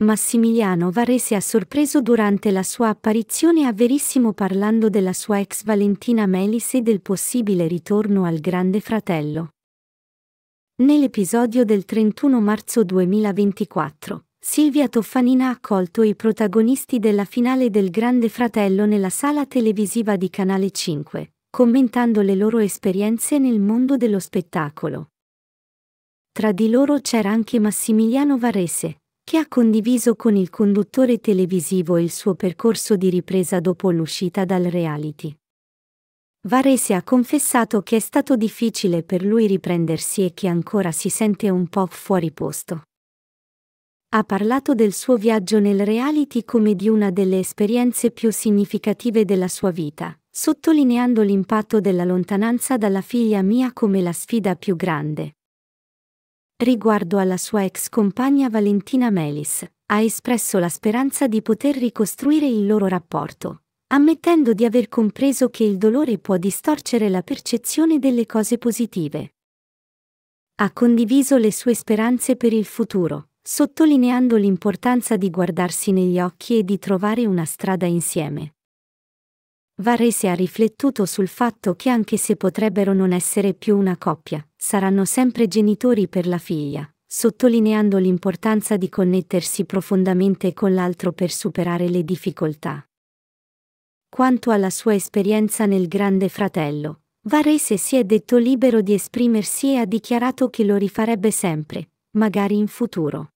Massimiliano Varese ha sorpreso durante la sua apparizione a Verissimo parlando della sua ex Valentina Melis e del possibile ritorno al Grande Fratello. Nell'episodio del 31 marzo 2024, Silvia Toffanina ha accolto i protagonisti della finale del Grande Fratello nella sala televisiva di Canale 5, commentando le loro esperienze nel mondo dello spettacolo. Tra di loro c'era anche Massimiliano Varese, che ha condiviso con il conduttore televisivo il suo percorso di ripresa dopo l'uscita dal reality. Varese ha confessato che è stato difficile per lui riprendersi e che ancora si sente un po' fuori posto. Ha parlato del suo viaggio nel reality come di una delle esperienze più significative della sua vita, sottolineando l'impatto della lontananza dalla figlia mia come la sfida più grande, riguardo alla sua ex compagna Valentina Melis, ha espresso la speranza di poter ricostruire il loro rapporto, ammettendo di aver compreso che il dolore può distorcere la percezione delle cose positive. Ha condiviso le sue speranze per il futuro, sottolineando l'importanza di guardarsi negli occhi e di trovare una strada insieme. Varese ha riflettuto sul fatto che anche se potrebbero non essere più una coppia, saranno sempre genitori per la figlia, sottolineando l'importanza di connettersi profondamente con l'altro per superare le difficoltà. Quanto alla sua esperienza nel Grande Fratello, Varese si è detto libero di esprimersi e ha dichiarato che lo rifarebbe sempre, magari in futuro.